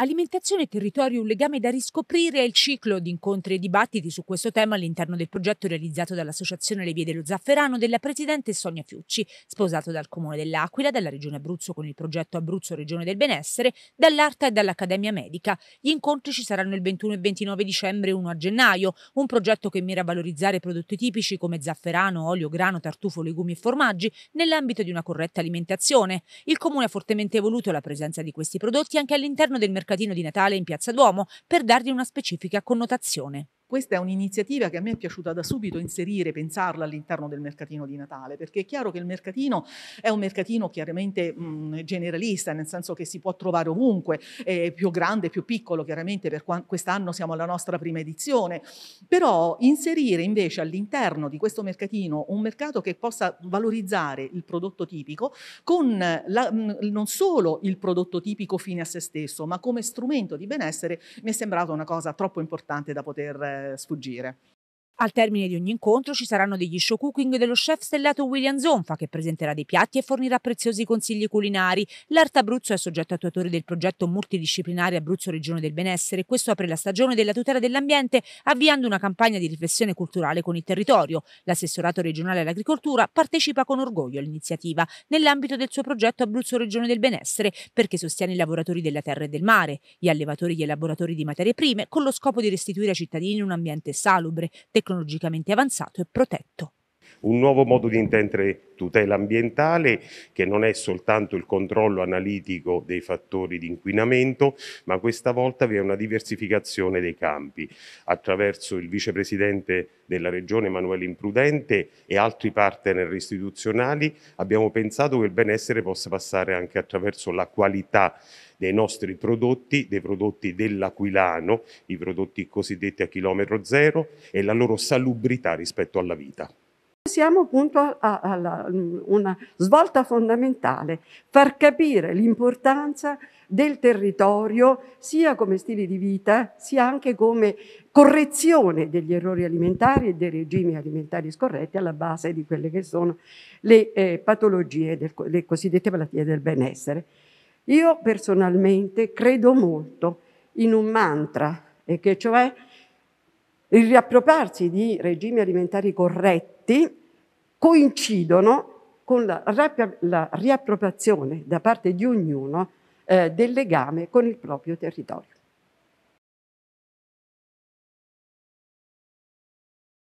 Alimentazione e territorio, un legame da riscoprire è il ciclo di incontri e dibattiti su questo tema all'interno del progetto realizzato dall'Associazione Le Vie dello Zafferano della Presidente Sonia Fiucci, sposato dal Comune dell'Aquila, dalla Regione Abruzzo con il progetto Abruzzo Regione del Benessere, dall'Arta e dall'Accademia Medica. Gli incontri ci saranno il 21 e 29 dicembre e 1 a gennaio, un progetto che mira a valorizzare prodotti tipici come zafferano, olio, grano, tartufo, legumi e formaggi nell'ambito di una corretta alimentazione. Il Comune ha fortemente voluto la presenza di questi prodotti anche all'interno del mercato mercatino di Natale in Piazza Duomo per dargli una specifica connotazione. Questa è un'iniziativa che a me è piaciuta da subito inserire, pensarla all'interno del mercatino di Natale, perché è chiaro che il mercatino è un mercatino chiaramente mh, mm, generalista, nel senso che si può trovare ovunque, eh, più grande, più piccolo, chiaramente per quest'anno siamo alla nostra prima edizione, però inserire invece all'interno di questo mercatino un mercato che possa valorizzare il prodotto tipico con la, mh, mm, non solo il prodotto tipico fine a se stesso, ma come strumento di benessere mi è sembrata una cosa troppo importante da poter eh, sfuggire. Al termine di ogni incontro ci saranno degli show cooking dello chef stellato William Zonfa che presenterà dei piatti e fornirà preziosi consigli culinari. L'Arte Abruzzo è soggetto attuatore del progetto multidisciplinare Abruzzo Regione del Benessere. Questo apre la stagione della tutela dell'ambiente avviando una campagna di riflessione culturale con il territorio. L'assessorato regionale all'agricoltura partecipa con orgoglio all'iniziativa nell'ambito del suo progetto Abruzzo Regione del Benessere perché sostiene i lavoratori della terra e del mare, gli allevatori e i laboratori di materie prime con lo scopo di restituire ai cittadini un ambiente salubre, tecnologico tecnologicamente avanzato e protetto un nuovo modo di intendere tutela ambientale che non è soltanto il controllo analitico dei fattori di inquinamento, ma questa volta vi è una diversificazione dei campi attraverso il vicepresidente della Regione Emanuele Imprudente e altri partner istituzionali abbiamo pensato che il benessere possa passare anche attraverso la qualità dei nostri prodotti, dei prodotti dell'Aquilano, i prodotti cosiddetti a chilometro zero e la loro salubrità rispetto alla vita. Siamo appunto a, mm, una svolta fondamentale, far capire l'importanza del territorio sia come stile di vita sia anche come correzione degli errori alimentari e dei regimi alimentari scorretti alla base di quelle che sono le eh, patologie, del, le cosiddette malattie del benessere. Io personalmente credo molto in un mantra, e che cioè il riappropriarsi di regimi alimentari corretti coincidono con la, la riappropriazione da parte di ognuno eh, del legame con il proprio territorio.